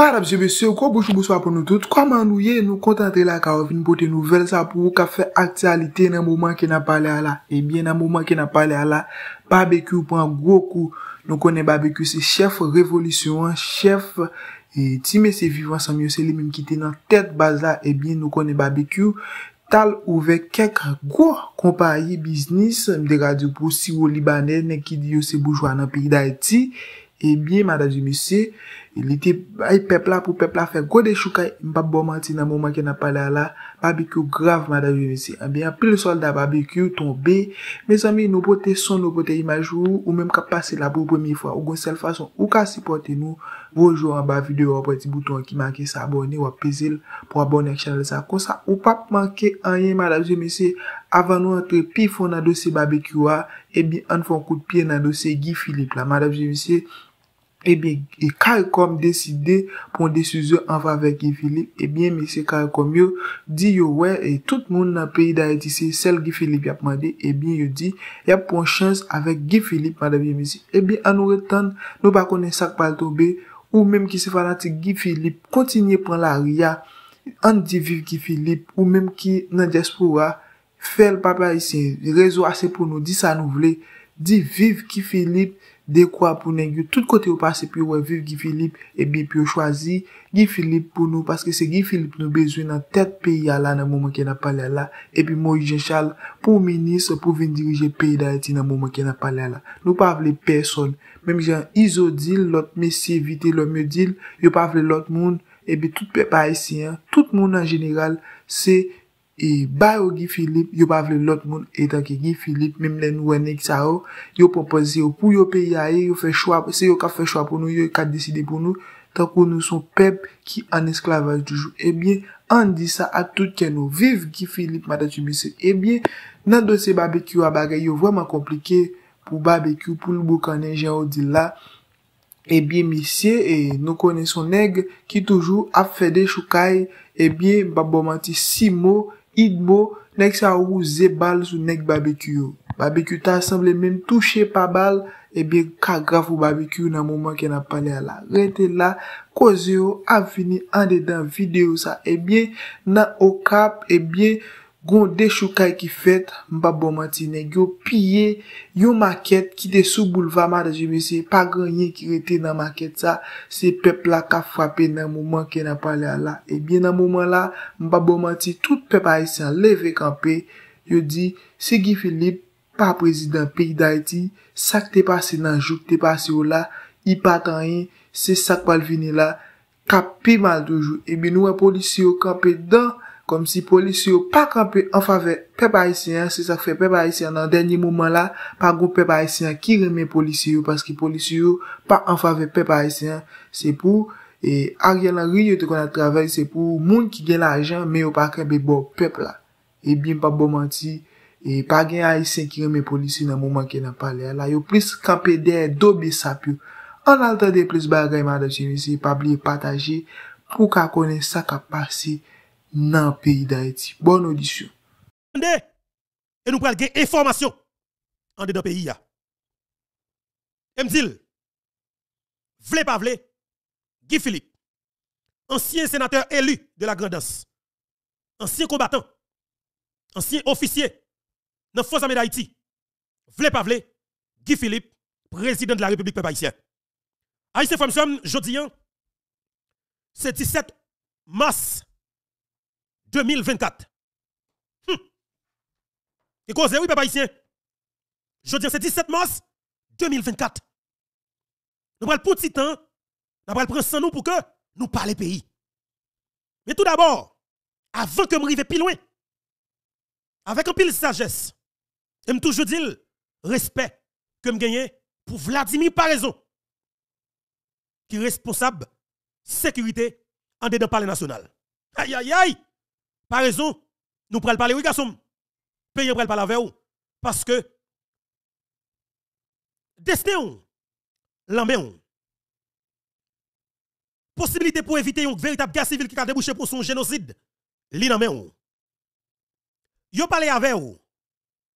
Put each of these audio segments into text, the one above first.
Mada msye msye, kwa bouchou bouchou apon nou tout Kwa man nou ye nou kontantre la ka wavine poten nou vel sa pou Ka fe aktualite nan mouman ki nan pale ala Ebyen eh nan mouman ki nan pale ala Barbekyou pou an gwo kou Nou konen barbekyou se chef, revolisyon, chef E ti mese vivansan myo se li mimi ki tenan tet baz la Ebyen nou konen barbekyou Tal ouve kek gwo kompanyi biznis Mde radyo pou siwo libanen ne ki diyo se bouchou an anpik da eti Ebyen eh mada msye msye li te pepla pou pepla fe godè choukè mbap bo manti nan mouman ke napalè la barbecue grav ah, madame eh je mese anbyan pil sol da barbecue tonbe mè zami nou pote son nou pote imajou ou mèm ka pase la pou premye fwa ou gon sel fason ou ka sipote nou woujou anba video wapoti bouton ki manke sa abone wapizil pou abone ak chanel sa konsa ou pap manke anyen madame je mese avan nou ante pi fon nan dosi barbecue wa ebi an fon kout pi nan dosi Guy Philippe la madame je mese Ebyen, eh e kare kom deside pon desuze anva vek Gifilip Ebyen, eh misi kare kom yo di yo we E tout moun nan peyi da etise sel Gifilip yap mande Ebyen, eh yo di yap pon chans avek Gifilip madami misi Ebyen, an nou reten nou pa kone sak pal tobe Ou menm ki se fana te Gifilip kontinye pon la ria An di viv Gifilip Ou menm ki nan jespo wa Fel papa isi rezo ase pou nou di sa nou vle Di viv Gifilip Dekwa pou neng yo tout kote yo pase pou yo waviv Gifilip e bi pou yo chwazi Gifilip pou nou. Paske se Gifilip nou bezwen nan tet peyi ala nan mouman ke na pale ala. E bi mou yon jen chal pou menis pou ven dirije peyi daleti nan mouman ke na pale ala. Nou pa avle person. Mem jen izo dil, lot mesi evite lo myo dil. Yo pa avle lot moun e bi tout pe pa esi. Tout moun an jenegal se... E ba yo Gifilip, yo pa vle lot moun etan ki Gifilip, mim lè nou wè nek sa ou, yo ponpozi yo pou yo peyay, yo fè chwa, se yo ka fè chwa pou nou, yo ka deside pou nou, tan pou nou son pep ki an esklavaj toujou. Ebyen, eh an di sa a tout kè nou, viv Gifilip, mata tu misè. Ebyen, eh nan dosè barbecue a bagay, yo vwèman komplike pou barbecue, pou l'boukanen jè ou di la. Ebyen, eh misè, e nou konè son neg, ki toujou ap fè de choukay, ebyen, ba bomanti si mò, idbo, nek sa ou ze bal sou nek babekuyou. Babekuyou ta asemble men touche pa bal, ebyen ka graf ou babekuyou nan mouman ki nan pane ala. Rente la, koze yo, ap fini, ande dan videyo sa. Ebyen, nan okap, ebyen, Gon de choukay ki fet, mba bomanti ne. Gyo piye, yon maket ki te sou boulvama de jimi, se pa gwenye ki rete nan maket sa, se pep la ka fwapen nan mouman ke nan palya la. E bie nan mouman la, mba bomanti, tout pep a isen leve kanpe, yo di, se gi filip, pa prezident pi da iti, sak te pase nan jok, te pase yo la, i patan yon, se sak bal vini la, ka pi mal dojou. E bie nou a polisi yo kanpe dan, kom si polisyou pa kampe an fave pep ayisyen, se sa fe pep ayisyen nan denye mouman la, pa gou pep ayisyen ki reme polisyou, paski polisyou pa an fave pep ayisyen, se pou, e a gyan lan riyo te kon a trave, se pou moun ki gen la ajan, me yo pa krebe bo pep la, e bin pa bo manti, e pa gen ayisyen ki reme polisyou nan mouman ke nan pale, la yo pris kampe der dobe sapyo, an alta de pris bagayman da chenisi, pa bli pataje, pou ka konen sa ka parsi, Dans le pays d'Haïti. Bonne audition. Et e nous prenons des informations en en pays. Et ya. Mdil, vle Guy Philippe, ancien sénateur élu de la Grandance, ancien combattant, ancien officier dans Force armée d'Haïti, vle pa vle, Guy Philippe, président de la République peuple haïtien. Haïtien je dis c'est 17 mars 2024. Hum. Et cause, oui, papa ici. Je dis, c'est 17 mars 2024. Nous pris pour petit temps, nous le prendre sans nous pour que nous parlions pays. Mais tout d'abord, avant que je arrive plus loin, avec un pile sagesse, je me toujours dit respect que je gagne pour Vladimir Paraison, qui est responsable sécurité en dedans palais national. Aïe, aïe, aïe! Par raison, nous prenons parler, oui, garçon. Pays prenons parler avec vous. Parce que, destin, l'amène, possibilité pour éviter une véritable guerre civile qui a débouché pour son génocide, l'amène. Yo parlez avec vous,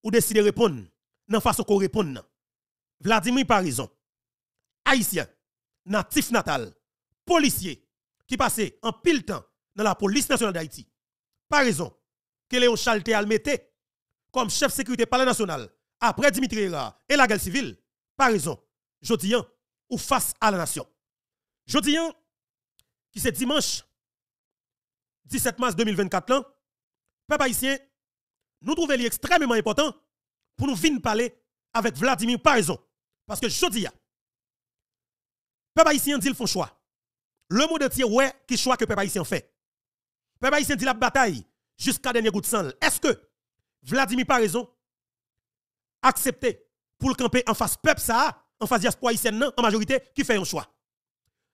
ou décidez de répondre, la façon qu'on répond. Vladimir Parison, haïtien, natif natal, policier, qui passait en pile temps dans la police nationale d'Haïti, par raison, que Léon Chalte a comme chef sécurité la national après Dimitri et la guerre civile. Par raison, Jodian ou face à la nation. Jodian, qui c'est dimanche 17 mars 2024, là, peuple haïtien, nous trouvons extrêmement important pour nous venir parler avec Vladimir par Parce que Jodia, peuple haïtien dit le un choix. Le monde entier, ouais, qui choix que peuple haïtien fait. Peuple haïtien dit la bataille jusqu'à dernier goutte de sang. Est-ce que Vladimir Paraison accepté pour le camper en face peuple ça, en face diaspora haïtienne en majorité qui fait un choix.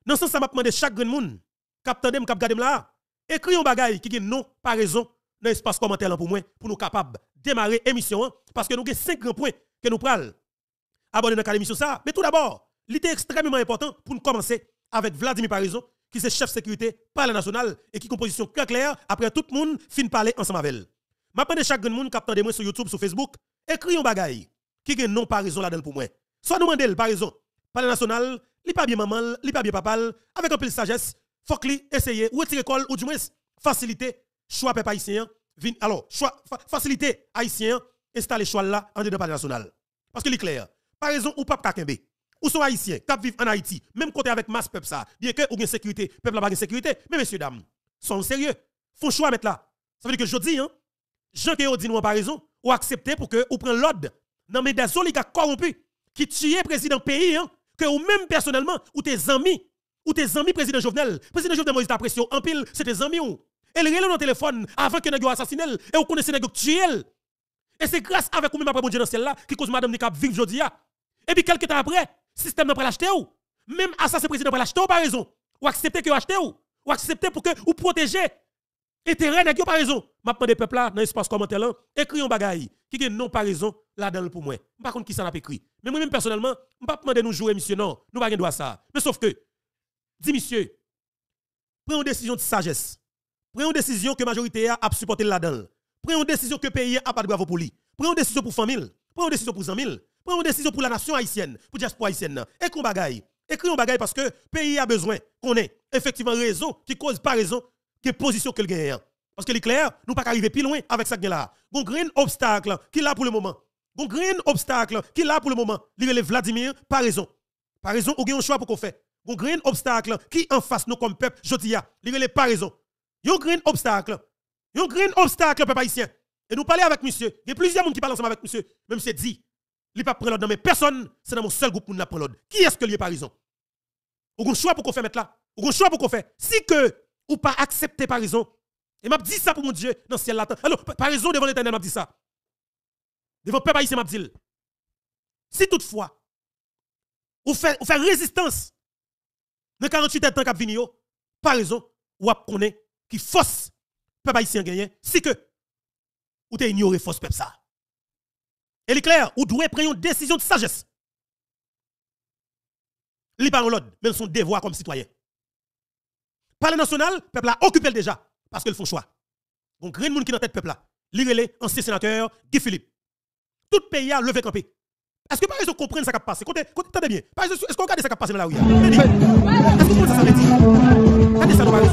Dans ce sens ça m'a demandé chaque grand monde personne qui cap garder là, écrit un bagage qui dit non raison, dans espace commentaire pour moi pour nous capable démarrer émission hein, parce que nous avons 5 grands points que nous parlons. abonner dans l'émission ça. Mais tout d'abord, l'idée extrêmement important pour nous commencer avec Vladimir Paraison qui est chef sécurité par la nationale et qui composition très claire après tout le monde fin parler ensemble avec elle. M'attendez chaque grand monde qui de moi sur YouTube, sur Facebook, écrit un bagaille qui n'a non par raison là-dedans pour moi. Soit nous demandons par raison. Par la nationale, li pas bien maman, li pas bien papa, avec un peu de sagesse, faut que li essaye ou retirer école ou du moins faciliter choix peuple haïtien, alors choix fa, faciliter haïtien installer choix là en dedans par la nationale. Parce que est clair, par raison ou pas kakembe ou sont haïtiens, qui vivent en Haïti, même côté avec masse peuple ça, bien que ou bien sécurité, peuple n'a pas de sécurité, mais messieurs, dames, sont sérieux, font choix mettre là. Ça veut dire que je dis, hein, Jean qui dit nous pas raison, ou accepter pour que ou prenne l'ordre dans mais des oligarques corrompus qui tuent président pays, hein, que ou même personnellement, ou tes amis, ou tes amis président Jovenel, président Jovenel Moïse pression en pile, c'est tes amis ou. Elle relève le téléphone avant que nous assassiné et vous connaissez nous tuer. Et c'est grâce avec vous même après bon Dieu dans celle là qui cause madame Nikap vivre aujourd'hui. Et puis quelques temps après, système n'a pas l'acheté ou. Même assassin président n'a pas l'acheter ou pas raison. Ou accepter que acheter ou. Ou accepter pour que vous protégez. Intérêt n'a pas raison. Maintenant, des peuples là, dans l'espace commentaire là, un bagaille. qui est non raison là-dedans pour moi. Je ne sais pas qui ça pas écrit. Mais moi-même personnellement, je ne pas demander nous jouer, monsieur, non. Nous ne pas ça. Mais sauf que, dis monsieur, prenez une décision de sagesse. Prenez une décision que la majorité a, supporté là-dedans. Prenez une décision que le pays a pas de bravo pour lui. Prenez une décision pour famille. Prenez une décision pour 100 000. Prenons une décision pour la nation haïtienne, pour la diaspora haïtienne. Écris un bagaille. Écris un bagaille parce que le pays a besoin qu'on ait effectivement raison qui cause pas raison qui position que gagne. Hein. Parce que l'éclair, nous ne pas arriver plus loin avec ça là. un grand obstacle qui là pour le moment. un grand obstacle qui là pour le moment. Lire Vladimir pas raison. Par raison ou un choix pour qu'on fait. un grand obstacle qui en face nous comme peuple je Lire les pas raison. Yon grand obstacle. Yon grand obstacle peuple haïtien. Et nous parler avec monsieur. Il y a plusieurs monde qui parlent ensemble avec monsieur. Même c'est dit il pas prendre dans mais personne, c'est dans mon seul groupe pour n'a pas l'autre. Qui est-ce que lui est On a un choix pour qu'on fait mettre là Ou un choix pour qu'on fait Si que ou pas accepter raison, Et m'a dit ça pour mon Dieu dans le ciel là. Alors raison devant l'Éternel m'a dit ça. Devant peuple haïtien m'a Si toutefois ou fait ou fait résistance dans 48 ans qu'a vini parison ou a qui force peuple haïtien si que ou te ignoré force peuple ça. Elle est claire, vous devez prendre une décision de sagesse. Les pas même son devoir comme citoyen. le national, le peuple a occupé déjà, parce qu'ils font choix. Donc, rien de monde qui est dans tête peuple là. Lirez-les, ancien sénateur, Guy Philippe. Tout pays a levé campé. Est-ce que par exemple, comprendre ce qui a passé Côté, bien. Par exemple, est-ce qu'on regarde ce qui a passé dans la Est-ce que vous ça, ça veut dire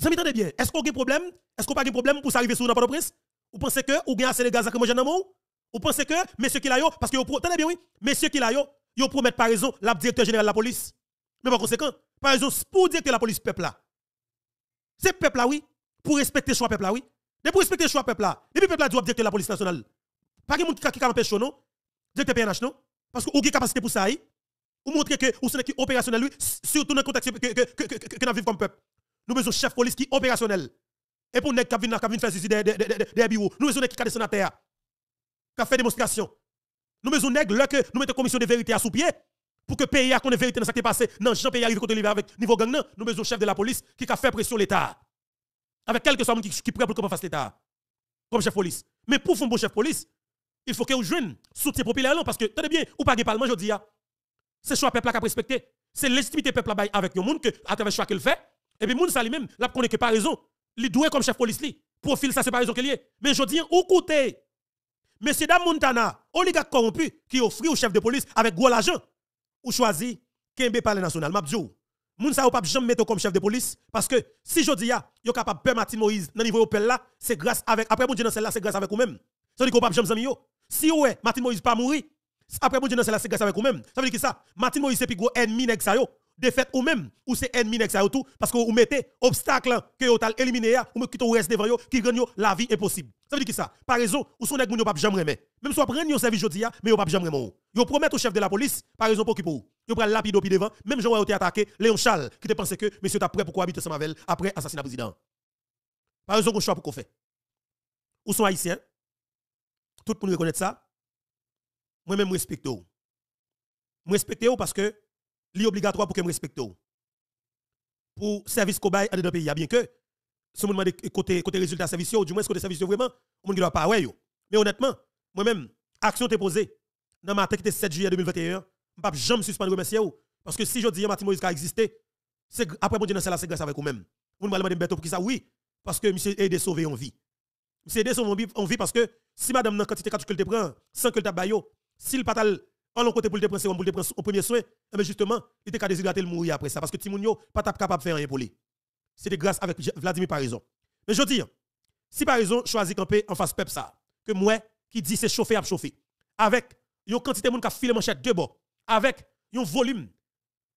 Regardez ça, bien. Est-ce qu'on a un problème Est-ce qu'on a pas de problème pour s'arriver sur port de prince vous pensez que vous avez assez de gaz lacrymogène dans moi Vous pensez que monsieur qui parce que vous tenez bien oui, monsieur qui yo, promet par raison la directeur général de la police. Mais par conséquent, par raison pour dire que la police peuple là. C'est peuple là oui, pour respecter choix peuple là oui. Mais pour respecter choix peuple là, puis peuple là doit dire que la police nationale. Pas que monde qui qui empêche non, directeur PNH non parce que vous avez capacité pour ça. Vous montrez que vous êtes opérationnel, surtout dans le contexte que nous vivons comme peuple. Nous avons un chef de police qui est opérationnel. Et pour gens qui viennent faire ceci des bureaux, nous besoin de des sénateurs qui fait démonstration. Nous besoin de là nous mettons commission de vérité à sous pied pour que pays a une vérité dans ce qui est passé. Non, Jean pays arrive contre lui avec niveau gang nous nous besoin chef de la police qui a fait pression l'État. Avec quelques uns qui, qui prêt pour qu'on fasse l'État. Comme chef police. Mais pour faire un bon chef police, il faut que vous jeune soutien populaire parce que tenez bien, ou pas de parlement dis, hein. C'est choix peuple qui a respecté. C'est légitimité peuple avec le monde que à travers choix qu'il fait. Et puis monde ça lui-même, là connaît que par raison les doué comme chef de police li. Profil ça c'est pas raison qu'il est. Mais je dis ou M. Monsieur Dame Montana, oligarque corrompu qui offre au chef de police avec gros l'argent ou choisi Kembe Palais National. Mabjou. Moun sa ou pas jamais mettre comme chef de police parce que si je dis ya, yo capable de Martin Moïse dans niveau opel là, c'est grâce avec après mon dans celle là, c'est grâce avec vous même. Ça veut dire qu'on pas jamais yo. Si ouais, Martin Moïse pas mourir, après mon Dieu dans celle là, c'est grâce avec vous même. Ça veut dire que ça, Martin Moïse c'est plus gros ennemi nèg sa yo fait ou même, ou c'est ennemi ou tout, parce que vous mettez obstacle que vous avez éliminé, ou qui reste devant vous, qui gagne la vie impossible. Ça veut dire que ça, par raison, ou son nèg moun pas jamais remet. Même si vous prenez service jodi ah, mais vous pas jamais remet. Vous promettez au chef de la police, par raison pour qui pour vous. Vous prenez lapide devant, même Jean vous été attaqué, Léon Charles, qui te pensait que monsieur t'a prêt pour cohabiter ensemble avec après assassinat président. Par raison qu'on choix pour qu'on fait. Ou son haïtien, Tout le monde reconnaît ça. Moi-même, je respecte vous. Je respecte parce que li obligatoire pour que me respecte pour service cobaye dans le pays bien que si on demande côté côté résultat service ou du moins côté service vraiment on ne doit pas ah, ouais mais honnêtement moi même action t'est posée dans ma tête 7 juillet 2021 je pas jamais suspendre remercier parce que si je dis Martin Moïse a existé c'est après mon Dieu dans c'est grâce avec vous même on me demandé pour ça oui parce que monsieur aidé sauver en vie monsieur aidé sauver en vie parce que si madame dans quantité que te prend sans que tu si s'il pas en l'on côté, pour le prendre pour le prendre au premier soin, mais eh justement, il était déshydrater le mourir après ça. Parce que Timounio pas capable de faire rien pour lui. C'était grâce avec Vladimir Parizon. Mais je dis, si Parizon choisit camper en face de ça, que moi qui dit c'est chauffer à chauffer, avec une quantité de monde qui a filé manchette de bord, avec un volume,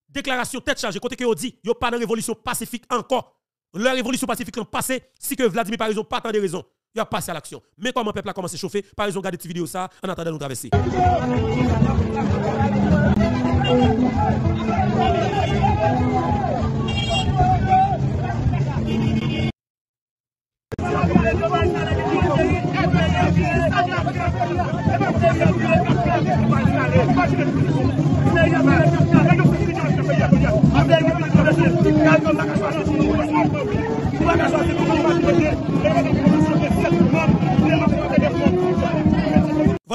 déclaration tête chargée, côté que dit, il n'y a pas de révolution pacifique encore. La révolution pacifique en passé, si que Vladimir n'a pas tant de raison il a passé à l'action. Mais comment le peuple a commencé à chauffer, par exemple, regardez cette vidéo ça, en attendant nous traverser.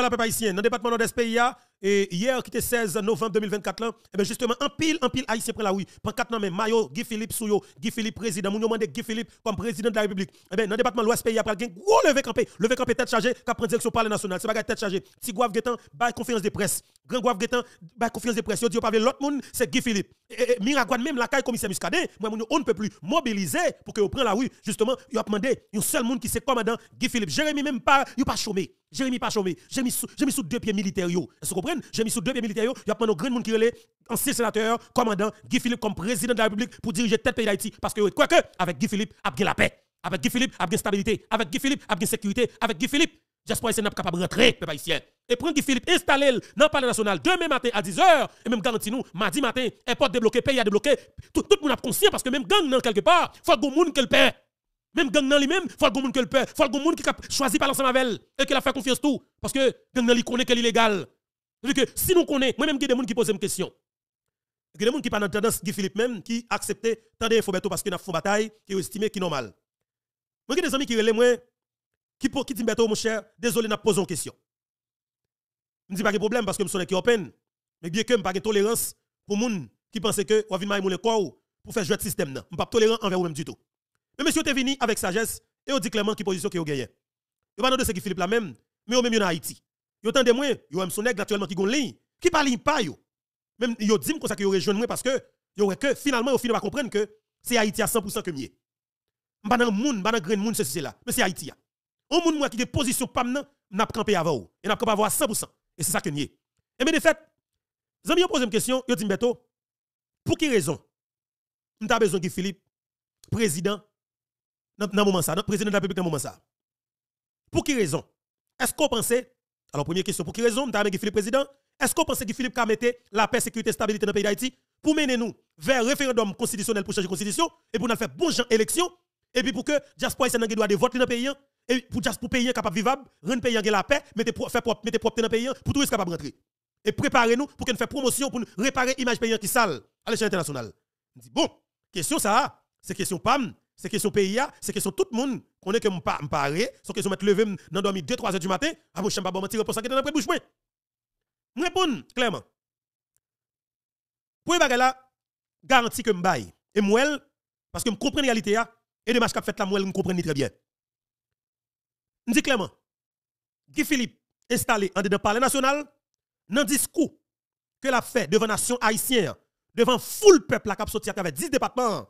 Voilà, peuple haïtien, dans le département nord-est pays, hein, et hier, qui était 16 novembre 2024, là, et eh bien justement, en pile, en pile haïtien prend la oui. Prend quatre noms, Mayo, Guy Philippe Souyo, Guy Philippe président, Mounio Mande, Guy Philippe comme président de la République. Et eh bien, dans le département l'ouest pays, il y a un gros levé campé, levé campé tête chargée, qui prend direction par le national. C'est pas tête chargée. Si Gouave Guetan, bah, conférence de presse. Grand guave Guetan, bah, conférence de presse. Yo, dit, pas l'autre monde, c'est Guy Philippe. Et, eh, et Miragouane, même la caille commissaire Muscadet, moi, on ne peut plus mobiliser pour que vous prenne la oui. Justement, il a demandé, un seul monde qui sait commandant, Guy Philippe. Jérémy, même pas, il pas chômé. Jérémy pas chômé. J'ai mis sous deux pieds militaires. Vous comprenez J'ai mis sous deux pieds militaires. Il y a pas de grand monde qui est ancien sénateur, commandant, Guy Philippe comme président de la République pour diriger tête pays d'Haïti. Parce que, quoi que, avec Guy Philippe, a la paix. Avec Guy Philippe, a stabilité. Avec Guy Philippe, a sécurité. Avec Guy Philippe, j'espère que pas capable de rentrer, peuple ici. Et prenez Guy Philippe, installez-le dans le palais national demain matin à 10h. Et même garantir nous, mardi matin, porte débloqué, pays à débloqué. Tout, le monde a conscient parce que même gang, quelque part, il faut que le monde qu'il le paie. Même gang dans lui-même, faut le monde que le peur, faut le monde qui a choisi par l'ensemble avec elle et qu'elle a fait confiance tout parce que gang dans connaît qu'elle est illégale. que si nous connaissons, moi même il y a des monde qui posent une question. Il y a des monde qui pas dans tendance Guy Philippe même qui accepter tant des parce qu'il a fait bataille qui est estimé qui normal. Moi j'ai des amis qui relaient moi qui pour qui dit mon cher, désolé n'a posé une question. Je dis pas de problème parce que je suis qui open mais bien que je pas de tolérance pour les gens qui pensent que on vient mailler mon corps pour faire jouer le système. Je ne suis pas tolérant envers vous-même du tout. Mais monsieur est venu avec sagesse et on dit clairement qui position que vous gagnez. Vous pas de ce qui Philippe la même, mais vous même en Haïti. Vous tendez moins, vous aime son nègre actuellement qui gon ligne, qui parle pas yo. Même yo dit comme ça que yo rejoint moi parce que yo que finalement au final va comprendre que c'est Haïti à 100% que mieux. Pas dans monde, pas dans grain monde ceci là, mais c'est Haïti. On monde moi qui des position pas nan, n'a pas campé avant ou et n'a pas avoir 100% et c'est ça que nié. Et mais de fait, Zami posé une question, yo dit Beto, pour quelle raison t'a besoin que Philippe président dans le moment ça, le président de la République dans moment ça. Pour quelle raison Est-ce qu'on pensait, alors première question, pour quelle raison, avec Philippe président, est-ce qu'on pensait que Philippe mis la paix, sécurité, stabilité dans le pays d'Haïti, pour mener nous vers un référendum constitutionnel pour changer la constitution, et pour nous faire bon genre élection, et puis pour que Jasper ait droit de voter dans le pays, et pour pour pays capable vivable, rendre pays la paix, mettre propre dans le pays, pour tout capable rentrer. Et préparer nous pour nous fasse promotion, pour nous réparer l'image pays qui sale à l'échelle internationale. bon, question ça, c'est question PAM, c'est que pays, c'est que son tout le monde connaît que je ne paré, c'est que je me levé dans dormi 2-3 heures du matin, à ah je ne pas mentir pour ça qui est dans bouche bouche. Je réponds clairement. Pour bagala garantie que je baille. Et moi, parce que je comprends la réalité, et les matchs qu'a fait la moi, je comprends très bien. Je dis clairement, Guy Philippe, installé en dedans parlement national, dans le discours que l'a fait devant nation haïtienne, devant le peuple qui a sorti avec 10 départements,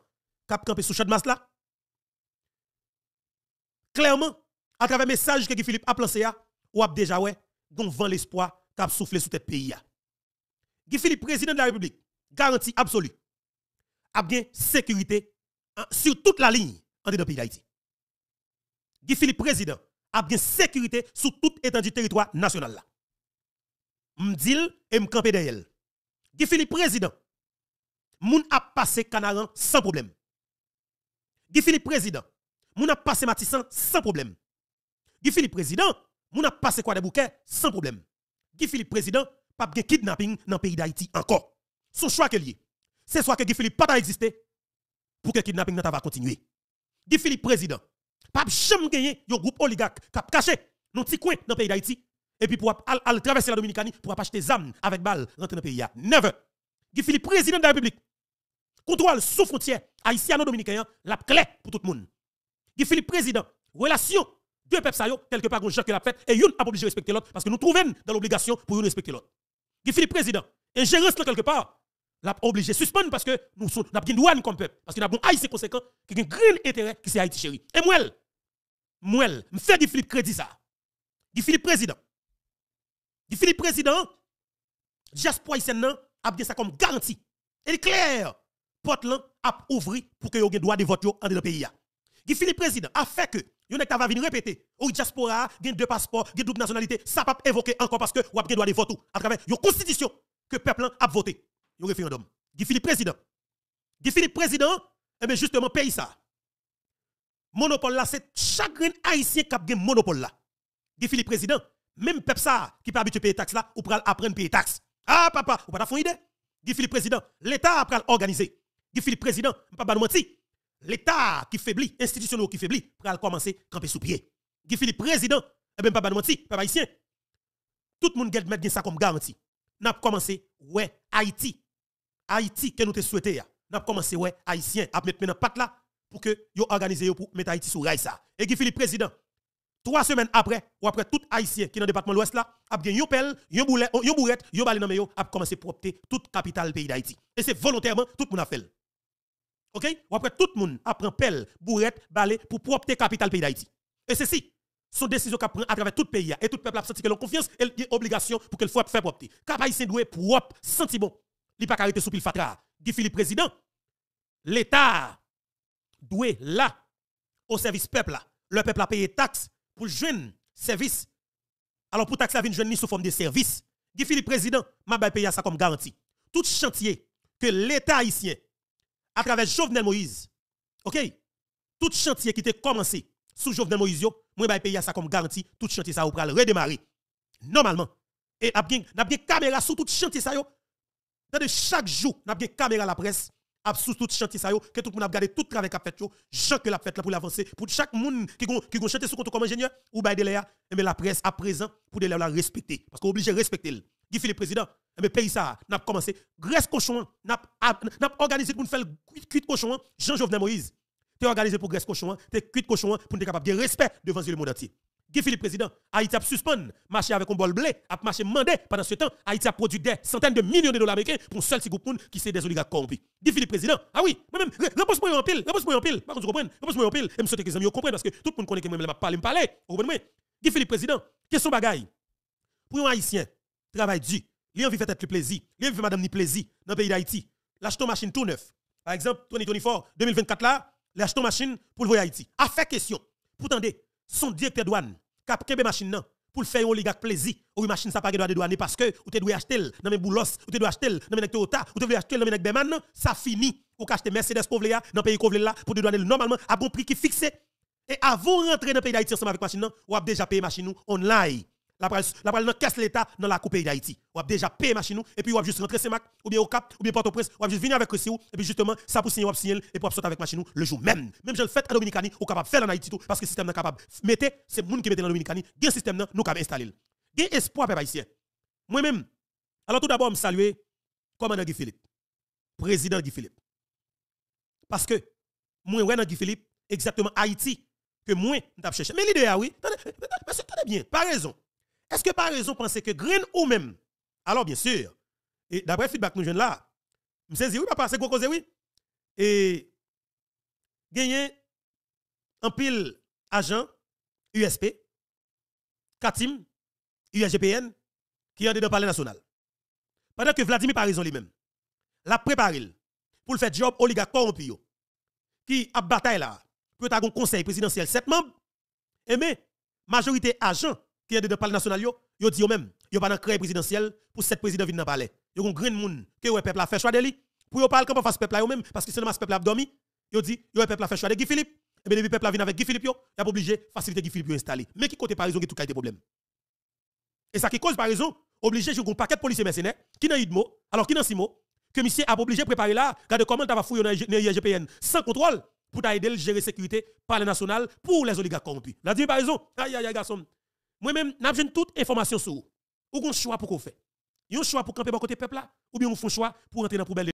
qui a campé sous de masse là, Clairement, à travers le message que Philippe a placé, ou a déjà ouais, vent l'espoir qui a soufflé sur ce pays. Guy Philippe, président de la République, garantie absolue, a bien sécurité hein, sur toute la ligne en dedans pays d'Haïti. Guy Philippe, président, a bien sécurité sur toute étendue du territoire national. là. M'dil et m'campé d'elle. Guy Philippe, président, moun a passé Canaran sans problème. Guy Philippe, président, Moun a passé Matissan sans problème. Guy Philippe président, moun a passé quoi des bouquets sans problème. Guy Philippe président, pas de kidnapping dans le pays d'Haïti encore. Son choix est lié. C'est soit que Guy Philippe pas existé pour que le kidnapping va continuer. Guy Philippe président, pas jamais gagné un groupe oligarque qui a caché dans petit coin dans le pays d'Haïti et puis pour aller traverser la Dominicanie pour acheter des armes avec balles rentrer dans le pays. Never. Guy Philippe président de la République. Contrôle sous frontière haïtiano-dominicain, la clé pour tout le monde. Guy Philippe président, relation, deux peuple, ça quelque part gens que la fête et yon a obligé de respecter l'autre parce que nous trouvons dans l'obligation pour respecter l'autre. Guy Philippe président, ingérence là quelque part, l'a obligé suspendre parce que nous sommes n'a pas douane comme peuple parce que nous avons haïti conséquent qui a un grand intérêt qui c'est Haïti chéri. Et moi, moi, me fait Guy Philippe crédit ça. Guy Philippe président. Guy Philippe président, diaspora haïtienne a bien ça comme garantie. Et clair, porte là a ouvert pour que yon droit de vote dans le pays. Guy Philippe président a fait que yon n'avez va venir répéter. Ou oh, diaspora, gen deux passeports, gen double nationalité, ça pas évoquer encore parce que ou a besoin de voter à travers yon constitution que peuple a voté. Yon référendum. Guy Philippe président. Guy Philippe président, eh bien justement paye ça. Monopole là c'est chaque haïtien qui a gen monopole là. Guy Philippe président, même peuple ça qui pas habitué payer taxes, là, ou pral apprendre payer taxes. Ah papa, ou pas fond idée. Guy Philippe président, l'état a pral l'organiser. Guy Philippe président, pas nous menti l'État qui faiblit, institutionnel qui faiblit, pour commencer à camper sous pied. Guy Philippe, président, et eh ben papa de menti, papa haïtien. Tout le monde met ça comme garantie. N'a commencé, ouais, Haïti. Haïti que nous te souhaitons. N'a commencé, ouais, haïtien, à mettre maintenant patte là pour que yo organisé pour mettre Haïti sous rail ça. Et Guy Philippe, président, trois semaines après, ou après tout haïtien qui est dans le département de l'Ouest là, a gagné yon pelle, yon bourette, yon balé a commencé à propter toute capitale pays d'Haïti. Et c'est volontairement tout le monde a fait. OK Ou après tout le monde apprend pelle, bourrette, balai pour propter capital pays d'Haïti. Et ceci, son décision qu'on prend à travers tout le pays et tout le peuple a senti que a confiance et l'obligation obligation pour qu'elle soit faire propre. Cap haïtien doit propre, senti bon. Il pas arrêter sous pile fatra. Guy Philippe président, l'État doit là au service peuple là. Le peuple a payé taxe pour jeune service. Alors pour taxer la vie jeune sous forme de service. Guy Philippe président, m'a payé ça comme garantie. Tout chantier que l'État haïtien à travers Jovenel Moïse. OK? Tout chantier qui était commencé sous Jovenel Moïse, moi, vais payer ça comme garantie. Tout chantier ça, vous le redémarrer. Normalement. Et nous avons une caméra sous tout chantier ça. De chaque jour, n'a bien une caméra à la presse. Sous tout chantier ça, que tout le monde a regardé tout le travail qu'a fait, chaque que l'a fait pour l'avancer. Pour chaque monde qui a chanté sous compte comme ingénieur, ou bail de l'air, mais eh la presse à présent, pour de la respecter. Parce qu'on est obligé de respecter. Guy Philippe président, mais eh pays ça, n'a commencé Grèce cochon, n'a pas organisé pour nous faire cuite cochon hein. Jean Jovenel Moïse. T'es organisé pour Grèce cochon, hein. t'es cuite cochon hein, pour être capable de respect devant le monde entier. Guy Philippe président, Haïti a suspendu. marché avec un bol blé, a marché mandé pendant ce temps, Haïti a produit des centaines de millions de dollars américains pour un seul petit groupe qui c'est des oligarques corrompus. Guy Philippe président, ah oui, moi-même, repose-moi en pile, repose-moi en pile, par contre, vous comprenez, repose-moi en pile, et me souhaite que les amis comprennent parce que tout le monde connaît que moi-même, je parle, je parle, vous Guy Philippe président, question bagaille, pour un haïtien, travail dur. lui envie fait être plaisir. Li envie madame ni plaisir dans le pays d'Haïti. L'achetons machine tout neuf. Par exemple, 2024 2024 là, l'achetons machine pour le voyage Haïti. A fait question. Pourtant, son directeur douane, cap kembe machine nan, pour le faire un plaisir. Ou machine ça pas de douane parce que ou te doit acheter dans mes boulos, ou te dois acheter dans mes Toyota, ou te dois acheter dans mes Beman, ça finit. Ou acheter Mercedes pauvre là dans pays pauvre là pour te douane normalement à bon prix qui fixé. Et avant de rentrer dans le pays d'Haïti ensemble avec machine, ou a déjà payé machine online la parole la dans caisse l'État dans la coupe d'Haïti. On a déjà payé machine et puis on a juste rentré Semac ou bien au Cap ou bien Port-au-Prince, ou a juste venir avec CIO, et puis justement ça pour signer ou signer et pour sortir avec machine le jour même. Même je le fais à Dominicani, ou capable faire en Haïti tout parce que le système n'est capable. Mettez, c'est monde qui mettez dans Dominicani, un système là nous capable installer. Gain espoir peuple haïtien. Moi-même, alors tout d'abord me saluer commandant Guy Philippe, président Guy Philippe. Parce que moi ouais Guy Philippe exactement Haïti que moi n'ta chercher. Mais l'idée ah oui, attendez bien, pas raison. Est-ce que par raison pensez que Green ou même, alors bien sûr, et d'après feedback nous jeunes là, me dit, oui papa c'est quoi cause oui et gagner un pile agent USP, Katim, USGPN qui est dans le palais national. Pendant que Vladimir Parison lui-même l'a préparé pour le faire job oligarque corrompu qui a bataille là pour un conseil présidentiel 7 membres et mais majorité agent qui est de parler national, yo, yo dit yo même, yo pas dans créer présidentiel pour cette présidente viennent dans palais. Yo un grand monde que peuple a fait choix de lui. Pour yo parle faire face peuple yo même parce que seulement masque peuple a dormi. Yo dit yo peuple a fait choix de Guy Philippe. Et eh bien le peuple a vient avec Guy Philippe yo, y a obligé faciliter Guy Philippe yo installer. Mais qui côté par raison qui tout des problème. Et ça qui cause par raison obligé jouer un paquet de policiers mercenaires qui n'a Idmo, alors qui n'a Simo, que monsieur a obligé préparer là, garde comment tu vas fouiller dans IGPN sans contrôle pour t'aider à gérer sécurité par le national pour les oligarques corrompus. La dit par raison, aïe aïe aïe garçon, moi-même, j'ai besoin toute information sur vous. avez un choix pour Vous avez Un choix pour camper à côté peuple là, ou bien on fait un choix pour entrer dans la poubelle.